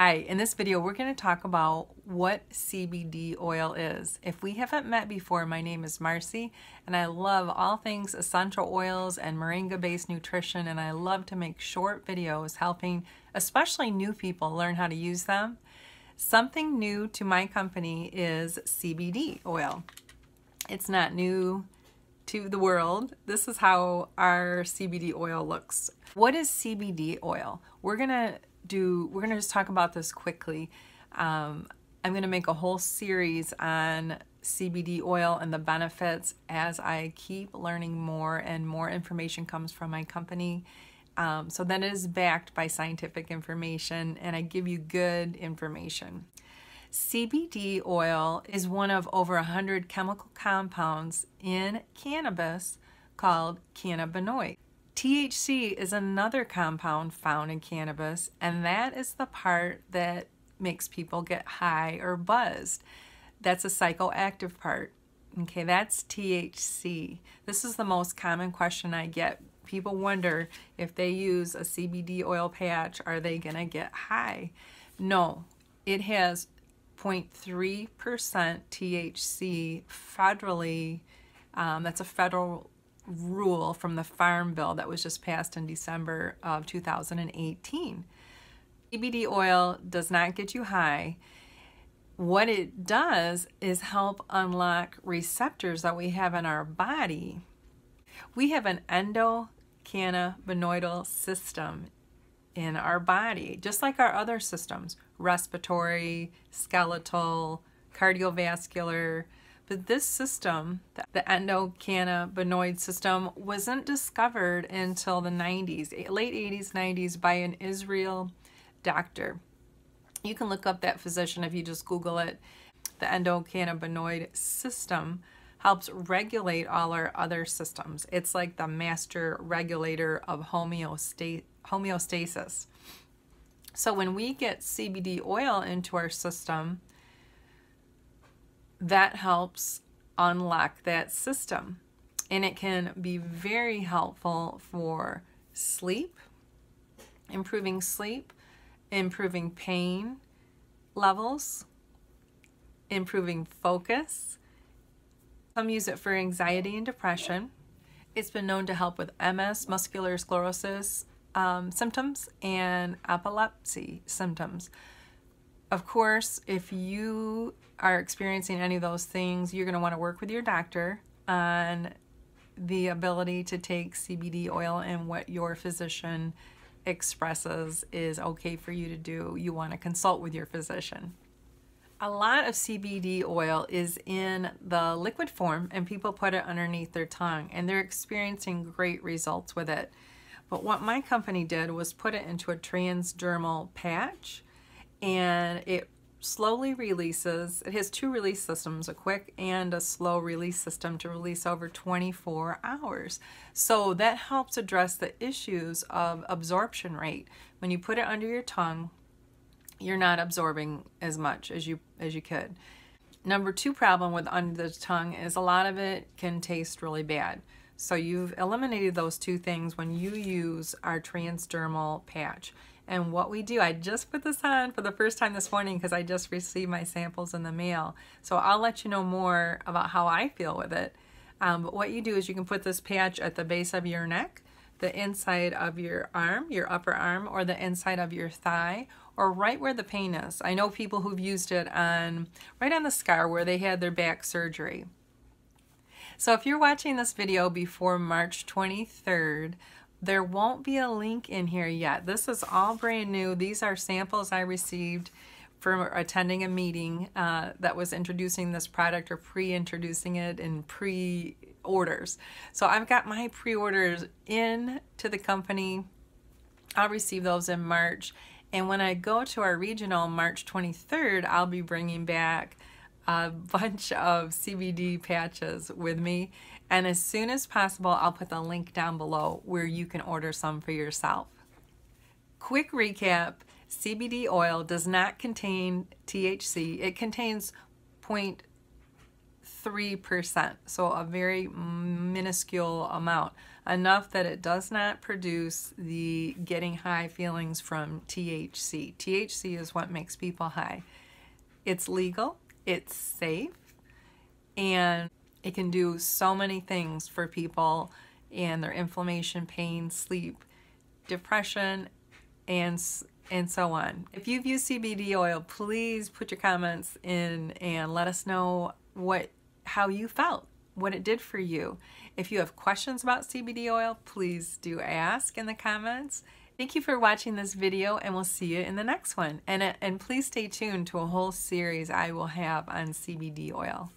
Hi, in this video we're going to talk about what CBD oil is. If we haven't met before, my name is Marcy and I love all things essential oils and moringa based nutrition and I love to make short videos helping especially new people learn how to use them. Something new to my company is CBD oil. It's not new to the world. This is how our CBD oil looks. What is CBD oil? We're gonna do, we're going to just talk about this quickly. Um, I'm going to make a whole series on CBD oil and the benefits as I keep learning more and more information comes from my company. Um, so it is backed by scientific information and I give you good information. CBD oil is one of over 100 chemical compounds in cannabis called cannabinoids. THC is another compound found in cannabis, and that is the part that makes people get high or buzzed. That's a psychoactive part. Okay, that's THC. This is the most common question I get. People wonder if they use a CBD oil patch, are they going to get high? No, it has 0.3% THC federally. Um, that's a federal rule from the Farm Bill that was just passed in December of 2018. CBD oil does not get you high. What it does is help unlock receptors that we have in our body. We have an endocannabinoidal system in our body, just like our other systems respiratory, skeletal, cardiovascular, but this system, the endocannabinoid system, wasn't discovered until the 90s, late 80s, 90s by an Israel doctor. You can look up that physician if you just Google it. The endocannabinoid system helps regulate all our other systems. It's like the master regulator of homeostasis. So when we get CBD oil into our system, that helps unlock that system. And it can be very helpful for sleep, improving sleep, improving pain levels, improving focus. Some use it for anxiety and depression. It's been known to help with MS, muscular sclerosis um, symptoms, and epilepsy symptoms. Of course, if you are experiencing any of those things, you're going to want to work with your doctor on the ability to take CBD oil and what your physician expresses is okay for you to do. You want to consult with your physician. A lot of CBD oil is in the liquid form and people put it underneath their tongue and they're experiencing great results with it. But what my company did was put it into a transdermal patch and it slowly releases. It has two release systems, a quick and a slow release system to release over 24 hours. So that helps address the issues of absorption rate. When you put it under your tongue, you're not absorbing as much as you as you could. Number two problem with under the tongue is a lot of it can taste really bad. So you've eliminated those two things when you use our transdermal patch and what we do. I just put this on for the first time this morning because I just received my samples in the mail. So I'll let you know more about how I feel with it. Um, but what you do is you can put this patch at the base of your neck, the inside of your arm, your upper arm, or the inside of your thigh, or right where the pain is. I know people who've used it on right on the scar where they had their back surgery. So if you're watching this video before March 23rd, there won't be a link in here yet. This is all brand new. These are samples I received from attending a meeting uh, that was introducing this product or pre-introducing it in pre-orders. So I've got my pre-orders in to the company. I'll receive those in March. And when I go to our regional March 23rd, I'll be bringing back a bunch of CBD patches with me. And as soon as possible, I'll put the link down below where you can order some for yourself. Quick recap, CBD oil does not contain THC. It contains 0.3%, so a very minuscule amount, enough that it does not produce the getting high feelings from THC. THC is what makes people high. It's legal, it's safe and it can do so many things for people and their inflammation, pain, sleep, depression, and and so on. If you've used CBD oil, please put your comments in and let us know what how you felt, what it did for you. If you have questions about CBD oil, please do ask in the comments Thank you for watching this video and we'll see you in the next one. And, uh, and please stay tuned to a whole series I will have on CBD oil.